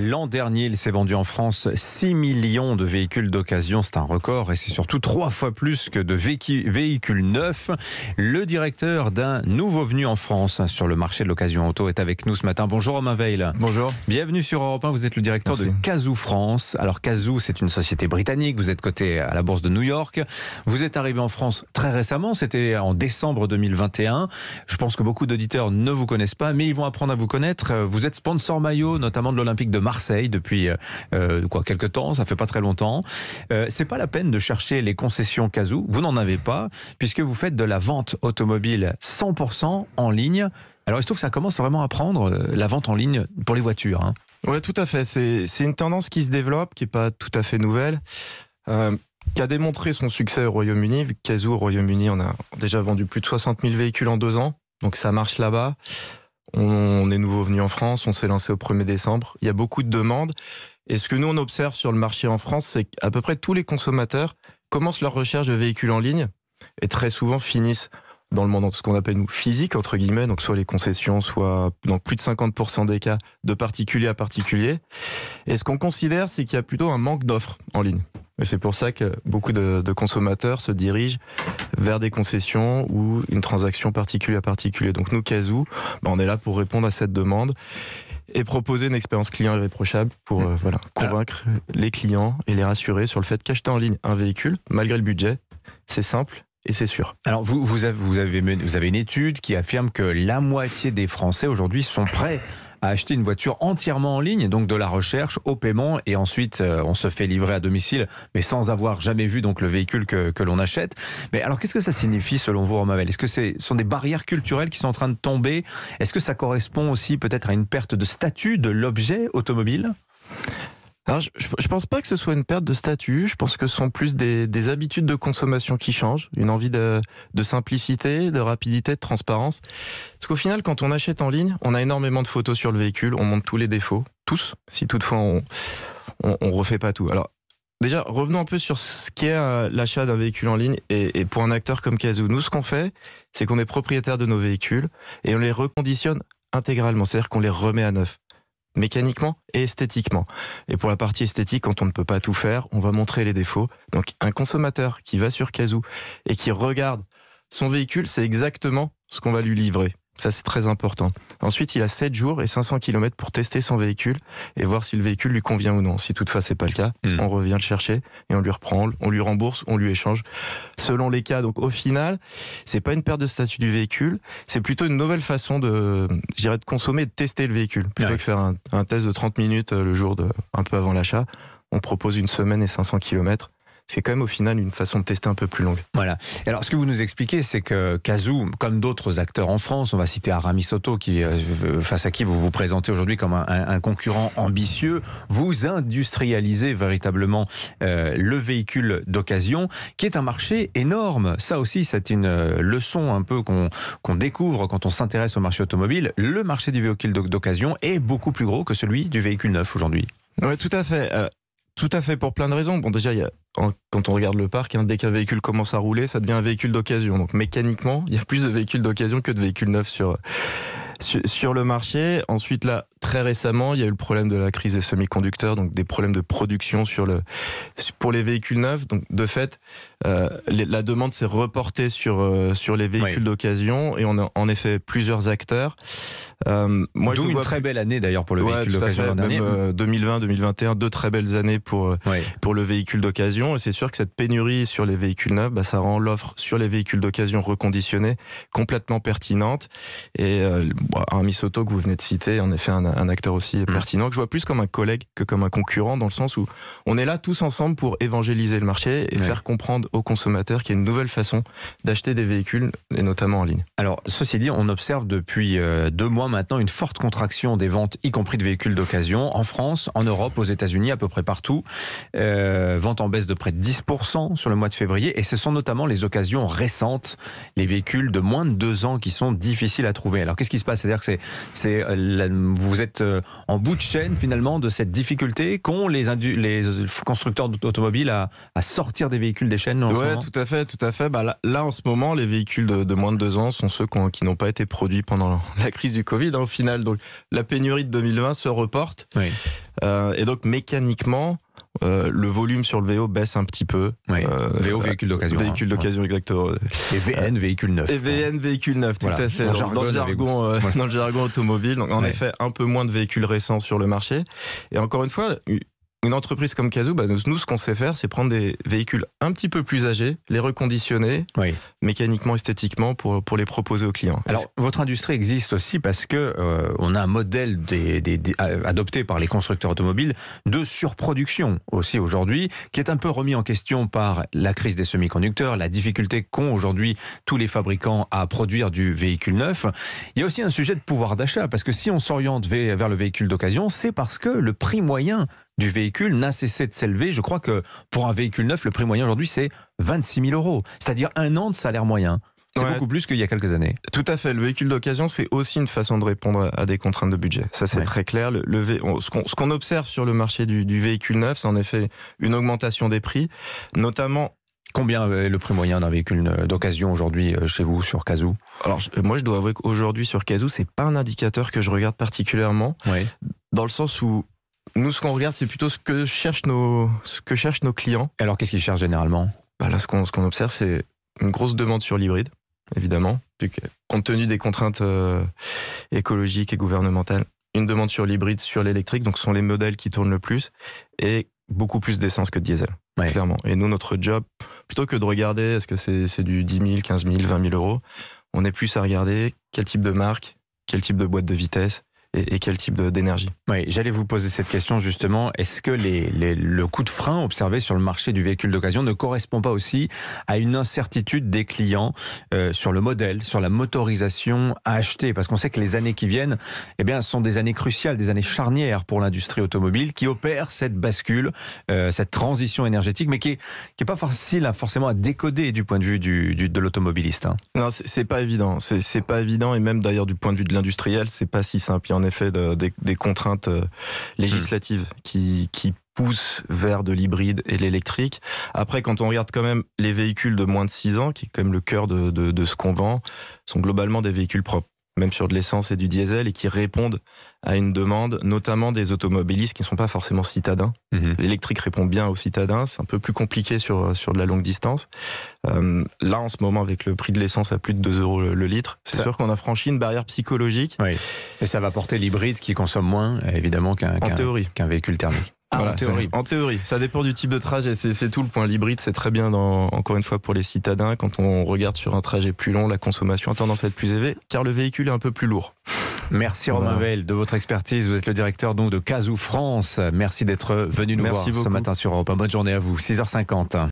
L'an dernier, il s'est vendu en France 6 millions de véhicules d'occasion. C'est un record et c'est surtout trois fois plus que de véhicules neufs. Le directeur d'un nouveau venu en France sur le marché de l'occasion auto est avec nous ce matin. Bonjour Romain Veil. Bonjour. Bienvenue sur Europe 1. Vous êtes le directeur de Kazoo France. Alors Kazoo, c'est une société britannique. Vous êtes coté à la bourse de New York. Vous êtes arrivé en France très récemment. C'était en décembre 2021. Je pense que beaucoup d'auditeurs ne vous connaissent pas, mais ils vont apprendre à vous connaître. Vous êtes sponsor maillot, notamment de l'Olympique de Marseille depuis euh, euh quoi quelques temps, ça fait pas très longtemps. Euh, c'est pas la peine de chercher les concessions Kazoo, vous n'en avez pas puisque vous faites de la vente automobile 100% en ligne. Alors il se trouve que ça commence vraiment à prendre euh, la vente en ligne pour les voitures. Hein. Oui, tout à fait. C'est, une tendance qui se développe, qui est pas tout à fait nouvelle. Euh, qui a démontré son succès au Royaume-Uni. Kazoo, au Royaume-Uni, on a déjà vendu plus de 60 000 véhicules en deux ans. Donc ça marche là-bas. On est nouveau venu en France, on s'est lancé au 1er décembre. Il y a beaucoup de demandes. Et ce que nous, on observe sur le marché en France, c'est qu'à peu près tous les consommateurs commencent leur recherche de véhicules en ligne et très souvent finissent dans le monde, ce qu'on appelle nous physique, entre guillemets, donc soit les concessions, soit dans plus de 50% des cas, de particulier à particulier. Et ce qu'on considère, c'est qu'il y a plutôt un manque d'offres en ligne. Et c'est pour ça que beaucoup de, consommateurs se dirigent vers des concessions ou une transaction particulière à particulier. Donc nous, Kazoo, bah, on est là pour répondre à cette demande et proposer une expérience client irréprochable pour euh, voilà, ah. convaincre les clients et les rassurer sur le fait qu'acheter en ligne un véhicule, malgré le budget, c'est simple et c'est sûr. Alors vous, vous, avez, vous, avez, une étude qui affirme que la moitié des Français aujourd'hui sont prêts à acheter une voiture entièrement en ligne, donc de la recherche au paiement, et ensuite euh, on se fait livrer à domicile, mais sans avoir jamais vu donc le véhicule que, l'on achète. Mais alors qu'est-ce que ça signifie selon vous, Romavel Est-ce que ce sont des barrières culturelles qui sont en train de tomber Est-ce que ça correspond aussi peut-être à une perte de statut de l'objet automobile alors, je, je, pense pas que ce soit une perte de statut. Je pense que ce sont plus des, habitudes de consommation qui changent, une envie de, simplicité, de rapidité, de transparence. Parce qu'au final, quand on achète en ligne, on a énormément de photos sur le véhicule, on montre tous les défauts, tous, si toutefois on, on, refait pas tout. Alors, Déjà, revenons un peu sur ce qu'est euh, l'achat d'un véhicule en ligne. Et, pour un acteur comme Kazoo, nous, ce qu'on fait, c'est qu'on est propriétaire de nos véhicules et on les reconditionne intégralement, c'est-à-dire qu'on les remet à neuf mécaniquement et esthétiquement. Et pour la partie esthétique, quand on ne peut pas tout faire, on va montrer les défauts. Donc un consommateur qui va sur Kazoo et qui regarde son véhicule, c'est exactement ce qu'on va lui livrer. Ça, c'est très important. Ensuite, il a 7 jours et 500 km pour tester son véhicule et voir si le véhicule lui convient ou non. Si toutefois c'est pas le cas, hmm. on revient le chercher et on lui reprend, on lui rembourse, on lui échange selon les cas. Donc au final, c'est pas une perte de statut du véhicule, c'est plutôt une nouvelle façon de, consommer de consommer, de tester le véhicule. Plutôt que que faire un, test de 30 minutes euh, le jour de, un peu avant l'achat, on propose une semaine et 500 km c'est quand même au final une façon de tester un peu plus longue. Voilà. Alors, ce que vous nous expliquez, c'est que Kazoo, comme d'autres acteurs en France, on va citer Aramis Soto, qui, euh, euh, face à qui vous vous présentez aujourd'hui comme un, concurrent ambitieux, vous industrialisez véritablement euh, le véhicule d'occasion, qui est un marché énorme. Ça aussi, c'est une leçon un peu qu'on découvre quand on s'intéresse au marché automobile. Le marché du véhicule d'occasion est beaucoup plus gros que celui du véhicule neuf aujourd'hui. Oui, tout à fait. tout à fait, pour plein de raisons. Bon, déjà, il y a quand on regarde le parc, hein, dès qu'un véhicule commence à rouler, ça devient un véhicule d'occasion. Donc mécaniquement, il y a plus de véhicules d'occasion que de véhicules neufs sur, sur, sur le marché. Ensuite, là, Très récemment, il y a eu le problème de la crise des semi-conducteurs, donc des problèmes de production sur le, pour les véhicules neufs. Donc, de fait, euh, la demande s'est reportée sur, euh, sur les véhicules d'occasion et on a en effet plusieurs acteurs. Euh, D'où une très belle année d'ailleurs pour le véhicule d'occasion. 2020-2021, deux très belles années pour, pour le véhicule d'occasion. Et c'est sûr que cette pénurie sur les véhicules neufs, bah, ça rend l'offre sur les véhicules d'occasion reconditionnés complètement pertinente. Et un Miss Auto que vous venez de citer, en effet, un un, acteur aussi mm. pertinent, que je vois plus comme un collègue que comme un concurrent, dans le sens où on est là tous ensemble pour évangéliser le marché et faire comprendre aux consommateurs qu'il y a une nouvelle façon d'acheter des véhicules, et notamment en ligne. Alors, ceci dit, on observe depuis euh, deux mois maintenant une forte contraction des ventes, y compris de véhicules d'occasion, en France, en Europe, aux États-Unis, à peu près partout. Euh, vente en baisse de près de 10% sur le mois de février, et ce sont notamment les occasions récentes, les véhicules de moins de deux ans qui sont difficiles à trouver. Alors, qu'est-ce qui se passe C'est-à-dire que c'est, euh, vous vous êtes euh, en bout de chaîne finalement de cette difficulté qu'ont les, constructeurs d'automobiles à, sortir des véhicules des chaînes. Oui, tout à fait, tout à fait. Bah, là, en ce moment, les véhicules de, moins de deux ans sont ceux qui n'ont pas été produits pendant la crise du Covid hein, au final. Donc la pénurie de 2020 se reporte. Euh, et donc mécaniquement, euh, le volume sur le VO baisse un petit peu. Euh, VO, véhicule d'occasion. Véhicule hein. d'occasion, exactement. Et VN, euh, véhicule neuf. Et VN, véhicule neuf, tout à fait. Dans, le jargon, dans, le jargon, automobile. Donc, en effet, un peu moins de véhicules récents sur le marché. Et encore une fois, une entreprise comme Kazoo, bah, nous, ce qu'on sait faire, c'est prendre des véhicules un petit peu plus âgés, les reconditionner mécaniquement, esthétiquement, pour, pour les proposer aux clients. Alors, votre industrie existe aussi parce que euh, on a un modèle adopté par les constructeurs automobiles de surproduction aussi aujourd'hui, qui est un peu remis en question par la crise des semi-conducteurs, la difficulté qu'ont aujourd'hui tous les fabricants à produire du véhicule neuf. Il y a aussi un sujet de pouvoir d'achat, parce que si on s'oriente vers le véhicule d'occasion, c'est parce que le prix moyen du véhicule n'a cessé de s'élever. Je crois que pour un véhicule neuf, le prix moyen aujourd'hui, c'est 26 000 euros, c'est-à-dire un an de salaire moyen. C'est beaucoup plus qu'il y a quelques années. Tout à fait. Le véhicule d'occasion, c'est aussi une façon de répondre à des contraintes de budget. Ça, c'est très clair. Le, ce qu'on observe sur le marché du, véhicule neuf, c'est en effet une augmentation des prix, notamment Combien euh, est le prix moyen d'un véhicule euh, d'occasion aujourd'hui euh, chez vous sur Kazoo Alors moi je dois avouer qu'aujourd'hui sur Kazoo c'est pas un indicateur que je regarde particulièrement. Dans le sens où nous, ce qu'on regarde, c'est plutôt ce que cherchent nos, ce que cherchent nos clients. alors, qu'est-ce qu'ils cherchent généralement bah, Là, ce qu'on observe, c'est une grosse demande sur l'hybride, évidemment, compte tenu des contraintes euh, écologiques et gouvernementales. Une demande sur l'hybride, sur l'électrique, donc ce sont les modèles qui tournent le plus, et beaucoup plus d'essence que de diesel, clairement. Et nous, notre job, plutôt que de regarder est-ce que c'est du 10 000, 15 000, 20 000 euros, on est plus à regarder quel type de marque, quel type de boîte de vitesse, et, quel type d'énergie. Oui, j'allais vous poser cette question justement. Est-ce que les, le coût de frein observé sur le marché du véhicule d'occasion ne correspond pas aussi à une incertitude des clients euh, sur le modèle, sur la motorisation à acheter Parce qu'on sait que les années qui viennent eh bien, sont des années cruciales, des années charnières pour l'industrie automobile qui opère cette bascule, euh, cette transition énergétique, mais qui n'est est pas facile à, hein, forcément à décoder du point de vue de l'automobiliste. Hein. Non, c'est pas évident. C'est pas évident, et même d'ailleurs du point de vue de l'industriel, c'est pas si simple en effet des, contraintes euh, législatives hmm. qui, poussent vers de l'hybride et l'électrique. Après, quand on regarde quand même les véhicules de moins de 6 ans, qui est quand même le cœur de ce qu'on vend, sont globalement des véhicules propres même sur de l'essence et du diesel, et qui répondent à une demande, notamment des automobilistes qui ne sont pas forcément citadins. Mhm. L'électrique répond bien aux citadins, c'est un peu plus compliqué sur, sur de la longue distance. Euh, là, en ce moment, avec le prix de l'essence à plus de 2 euros le, litre, c'est sûr qu'on a franchi une barrière psychologique. Et ça va porter l'hybride qui consomme moins, euh, évidemment, qu'un véhicule thermique. Ah, en théorie. En théorie, ça dépend du type de trajet. C'est tout le point. L'hybride, c'est très bien, dans, encore une fois, pour les citadins. Quand on regarde sur un trajet plus long, la consommation a tendance à être plus élevée, car le véhicule est un peu plus lourd. Merci Romain Veil de votre expertise. Vous êtes le directeur donc de Casou France. Merci d'être venu nous voir ce matin sur Europe. Bonne journée à vous. 6h50.